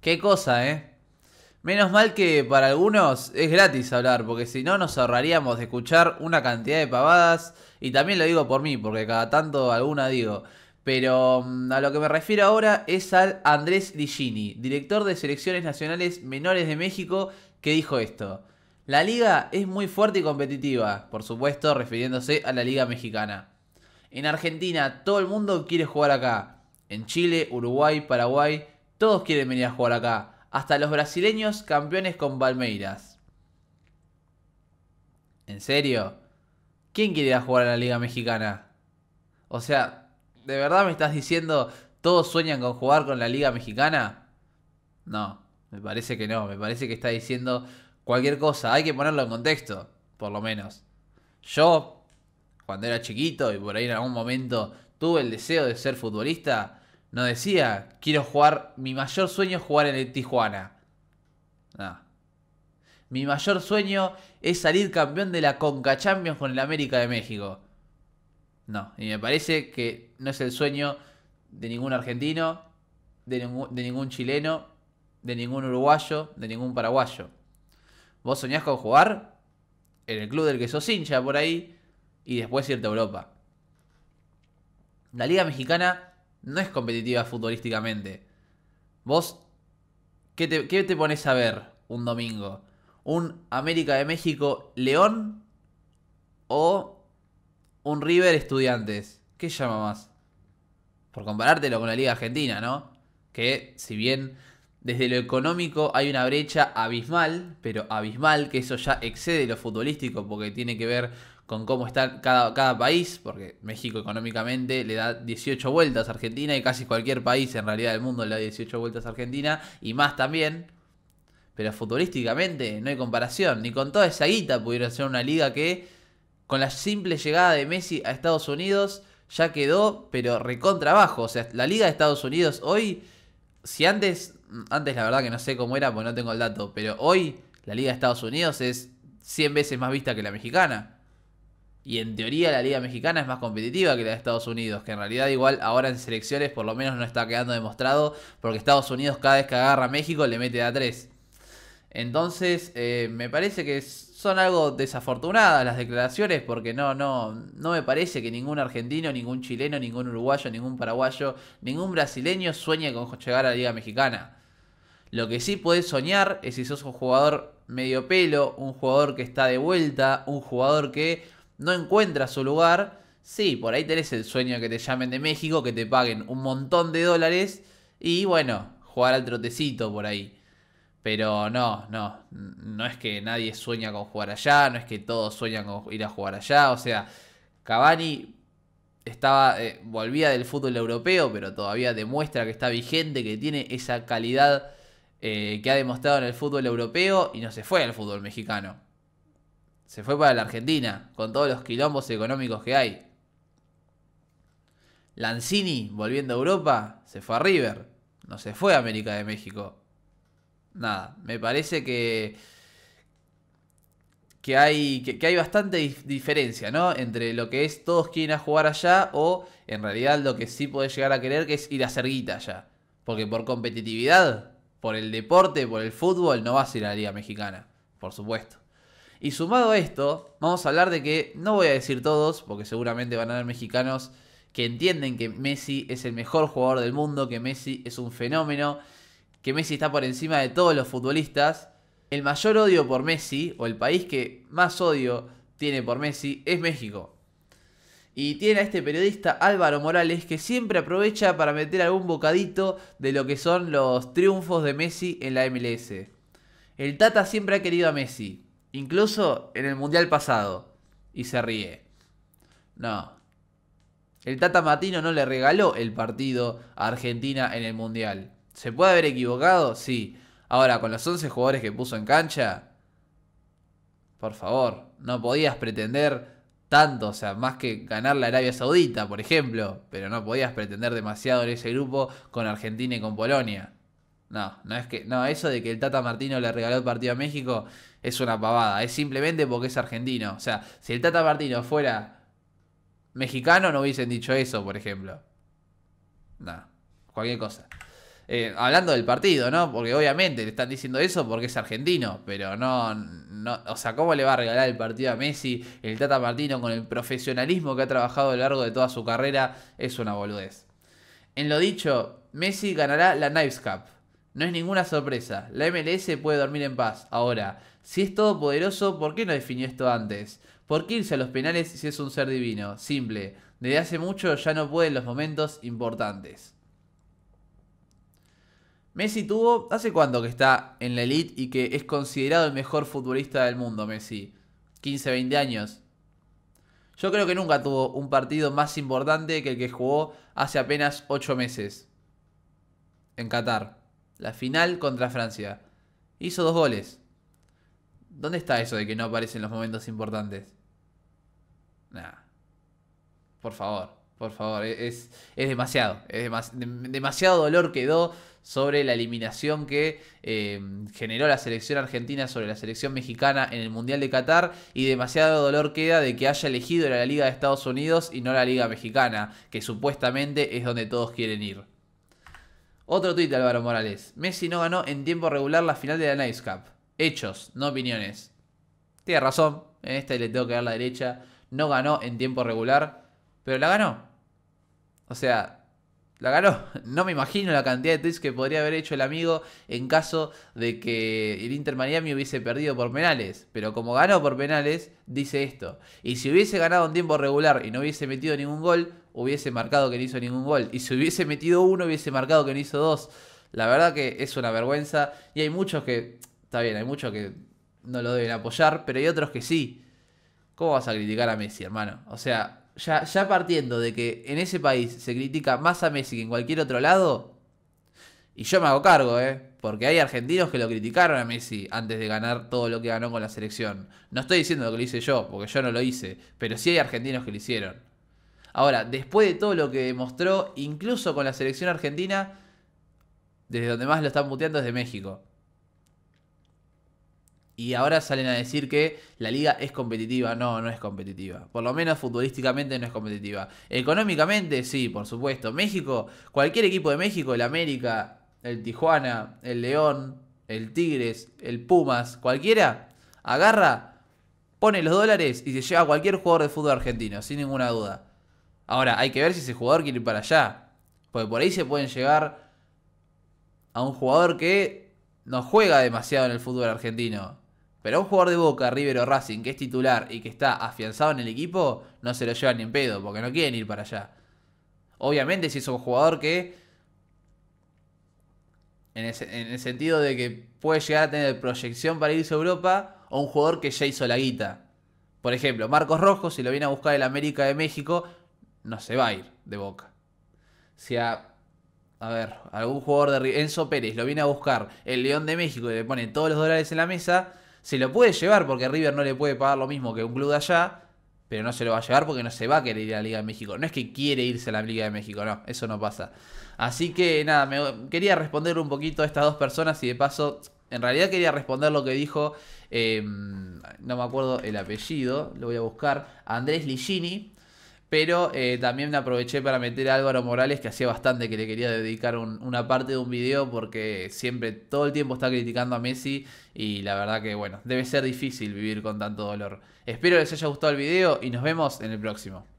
Qué cosa, ¿eh? Menos mal que para algunos es gratis hablar, porque si no nos ahorraríamos de escuchar una cantidad de pavadas. Y también lo digo por mí, porque cada tanto alguna digo. Pero mm, a lo que me refiero ahora es al Andrés Ligini, director de selecciones nacionales menores de México, que dijo esto. La liga es muy fuerte y competitiva, por supuesto refiriéndose a la liga mexicana. En Argentina todo el mundo quiere jugar acá. En Chile, Uruguay, Paraguay, todos quieren venir a jugar acá. Hasta los brasileños campeones con Palmeiras. ¿En serio? ¿Quién quiere ir a jugar a la Liga Mexicana? O sea, ¿de verdad me estás diciendo todos sueñan con jugar con la Liga Mexicana? No, me parece que no. Me parece que está diciendo cualquier cosa. Hay que ponerlo en contexto, por lo menos. Yo, cuando era chiquito y por ahí en algún momento tuve el deseo de ser futbolista, no decía, quiero jugar, mi mayor sueño es jugar en el Tijuana. No. Mi mayor sueño es salir campeón de la Conca Champions con el América de México. No, y me parece que no es el sueño de ningún argentino, de, ningún, de ningún chileno, de ningún uruguayo, de ningún paraguayo. Vos soñás con jugar en el club del que sos hincha por ahí y después irte a Europa. La Liga Mexicana no es competitiva futbolísticamente. Vos, ¿qué te, pones a ver un domingo? ¿Un América de México León o un River Estudiantes? ¿Qué llama más? Por comparártelo con la Liga Argentina, ¿no? Que si bien desde lo económico hay una brecha abismal, pero abismal, que eso ya excede lo futbolístico porque tiene que ver con cómo está cada, cada país, porque México económicamente le da 18 vueltas a Argentina y casi cualquier país en realidad del mundo le da 18 vueltas a Argentina y más también. Pero futurísticamente no hay comparación, ni con toda esa guita pudiera ser una liga que con la simple llegada de Messi a Estados Unidos ya quedó, pero recontra O sea, la liga de Estados Unidos hoy, si antes, antes la verdad que no sé cómo era, porque no tengo el dato, pero hoy la liga de Estados Unidos es 100 veces más vista que la mexicana y en teoría la liga mexicana es más competitiva que la de Estados Unidos, que en realidad igual ahora en selecciones por lo menos no está quedando demostrado, porque Estados Unidos cada vez que agarra a México le mete a tres Entonces, eh, me parece que son algo desafortunadas las declaraciones, porque no, no, no me parece que ningún argentino, ningún chileno, ningún uruguayo, ningún paraguayo, ningún brasileño sueñe con llegar a la Liga Mexicana. Lo que sí podés soñar es si sos un jugador medio pelo, un jugador que está de vuelta, un jugador que no encuentra su lugar. Sí, por ahí tenés el sueño que te llamen de México, que te paguen un montón de dólares y bueno, jugar al trotecito por ahí. Pero no, no, no es que nadie sueña con jugar allá, no es que todos sueñan con ir a jugar allá, o sea, Cavani estaba eh, volvía del fútbol europeo, pero todavía demuestra que está vigente, que tiene esa calidad eh, que ha demostrado en el fútbol europeo y no se fue al fútbol mexicano se fue para la Argentina, con todos los quilombos económicos que hay. Lanzini, volviendo a Europa, se fue a River, no se fue a América de México. Nada, me parece que, que, hay, que, hay bastante diferencia, ¿no? Entre lo que es todos quieren a jugar allá o en realidad lo que sí puede llegar a querer que es ir a cerguita allá. Porque por competitividad, por el deporte, por el fútbol, no vas a ir a la Liga Mexicana, por supuesto. Y sumado a esto, vamos a hablar de que no voy a decir todos, porque seguramente van a haber mexicanos que entienden que Messi es el mejor jugador del mundo, que Messi es un fenómeno, que Messi está por encima de todos los futbolistas. El mayor odio por Messi, o el país que más odio tiene por Messi, es México. Y tiene a este periodista Álvaro Morales que siempre aprovecha para meter algún bocadito de lo que son los triunfos de Messi en la MLS. El Tata siempre ha querido a Messi, Incluso en el Mundial pasado. Y se ríe. No. El Tata Matino no le regaló el partido a Argentina en el Mundial. ¿Se puede haber equivocado? Sí. Ahora, con los 11 jugadores que puso en cancha... Por favor, no podías pretender tanto, o sea, más que ganar la Arabia Saudita, por ejemplo, pero no podías pretender demasiado en ese grupo con Argentina y con Polonia. No, no es que. No, eso de que el Tata Martino le regaló el partido a México es una pavada. Es simplemente porque es argentino. O sea, si el Tata Martino fuera mexicano, no hubiesen dicho eso, por ejemplo. No, cualquier cosa. Eh, hablando del partido, ¿no? Porque obviamente le están diciendo eso porque es argentino, pero no, no, o sea, ¿cómo le va a regalar el partido a Messi el Tata Martino con el profesionalismo que ha trabajado a lo largo de toda su carrera? Es una boludez. En lo dicho, Messi ganará la Knives Cup. No es ninguna sorpresa, la MLS puede dormir en paz. Ahora, si es todopoderoso, ¿por qué no definió esto antes? ¿Por qué irse a los penales si es un ser divino? Simple, desde hace mucho ya no puede en los momentos importantes. Messi tuvo, ¿hace cuánto que está en la elite y que es considerado el mejor futbolista del mundo, Messi? 15, 20 años. Yo creo que nunca tuvo un partido más importante que el que jugó hace apenas 8 meses en Qatar la final contra Francia. Hizo dos goles. ¿Dónde está eso de que no aparecen los momentos importantes? Nah. Por favor, por favor. E-, es, es demasiado. Es demasiado dolor quedó sobre la eliminación que eh, generó la selección argentina sobre la selección mexicana en el Mundial de Qatar y demasiado dolor queda de que haya elegido la Liga de Estados Unidos y no la Liga Mexicana, que supuestamente es donde todos quieren ir. Otro tuit de Álvaro Morales. Messi no ganó en tiempo regular la final de la Nice Cup. Hechos, no opiniones. Tiene razón, en esta le tengo que dar la derecha. No ganó en tiempo regular, pero la ganó. O sea, la ganó. No me imagino la cantidad de tweets que podría haber hecho el amigo en caso de que el Inter Miami hubiese perdido por penales. Pero como ganó por penales, dice esto. Y si hubiese ganado en tiempo regular y no hubiese metido ningún gol, hubiese marcado que no hizo ningún gol. Y si hubiese metido uno, hubiese marcado que no hizo dos. La verdad que es una vergüenza. Y hay muchos que, está bien, hay muchos que no lo deben apoyar, pero hay otros que sí. ¿Cómo vas a criticar a Messi, hermano? O sea, ya, ya partiendo de que en ese país se critica más a Messi que en cualquier otro lado, y yo me hago cargo, ¿eh? Porque hay argentinos que lo criticaron a Messi antes de ganar todo lo que ganó con la selección. No estoy diciendo lo que lo hice yo, porque yo no lo hice, pero sí hay argentinos que lo hicieron. Ahora, después de todo lo que demostró, incluso con la selección argentina, desde donde más lo están muteando es de México. Y ahora salen a decir que la liga es competitiva. No, no es competitiva. Por lo menos futbolísticamente no es competitiva. Económicamente sí, por supuesto. México, cualquier equipo de México, el América, el Tijuana, el León, el Tigres, el Pumas, cualquiera, agarra, pone los dólares y se lleva a cualquier jugador de fútbol argentino, sin ninguna duda. Ahora, hay que ver si ese jugador quiere ir para allá. Porque por ahí se pueden llegar a un jugador que no juega demasiado en el fútbol argentino. Pero a un jugador de Boca, River o Racing que es titular y que está afianzado en el equipo, no se lo llevan ni en pedo, porque no quieren ir para allá. Obviamente si es un jugador que, en, en el sentido de que puede llegar a tener proyección para irse a Europa, o un jugador que ya hizo la guita. Por ejemplo, Marcos Rojo, si lo viene a buscar el América de México, no se va a ir de Boca. Si sea, a ver, algún jugador de Enzo Pérez lo viene a buscar el León de México y le pone todos los dólares en la mesa, se lo puede llevar porque River no le puede pagar lo mismo que un club de allá, pero no se lo va a llevar porque no se va a querer ir a la Liga de México. No es que quiere irse a la Liga de México, no, eso no pasa. Así que nada, me, quería responder un poquito a estas dos personas y de paso, en realidad quería responder lo que dijo, em, no me acuerdo el apellido, lo voy a buscar, Andrés Ligini pero eh, también me aproveché para meter a Álvaro Morales, que hacía bastante que le quería dedicar una parte de un video, porque siempre, todo el tiempo está criticando a Messi. Y la verdad que, bueno, debe ser difícil vivir con tanto dolor. Espero les haya gustado el video y nos vemos en el próximo.